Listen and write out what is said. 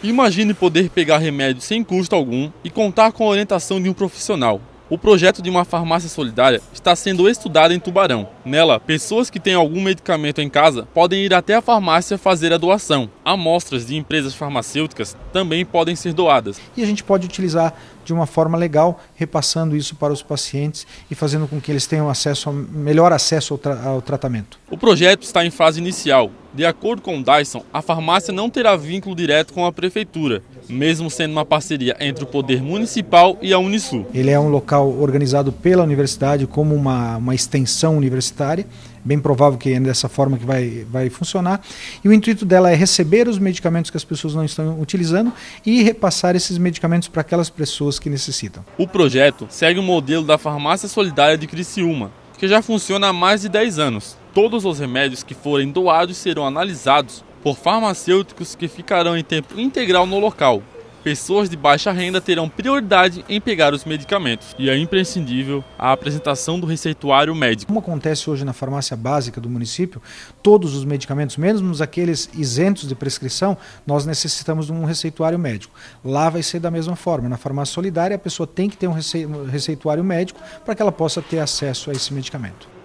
Imagine poder pegar remédio sem custo algum e contar com a orientação de um profissional. O projeto de uma farmácia solidária está sendo estudado em Tubarão. Nela, pessoas que têm algum medicamento em casa podem ir até a farmácia fazer a doação. Amostras de empresas farmacêuticas também podem ser doadas. E a gente pode utilizar de uma forma legal, repassando isso para os pacientes e fazendo com que eles tenham acesso melhor acesso ao, tra ao tratamento. O projeto está em fase inicial de acordo com Dyson, a farmácia não terá vínculo direto com a prefeitura, mesmo sendo uma parceria entre o poder municipal e a Unisul. Ele é um local organizado pela universidade como uma, uma extensão universitária, bem provável que é dessa forma que vai, vai funcionar. E o intuito dela é receber os medicamentos que as pessoas não estão utilizando e repassar esses medicamentos para aquelas pessoas que necessitam. O projeto segue o modelo da farmácia solidária de Criciúma, que já funciona há mais de 10 anos. Todos os remédios que forem doados serão analisados por farmacêuticos que ficarão em tempo integral no local. Pessoas de baixa renda terão prioridade em pegar os medicamentos e é imprescindível a apresentação do receituário médico. Como acontece hoje na farmácia básica do município, todos os medicamentos, mesmo aqueles isentos de prescrição, nós necessitamos de um receituário médico. Lá vai ser da mesma forma. Na farmácia solidária, a pessoa tem que ter um receituário médico para que ela possa ter acesso a esse medicamento.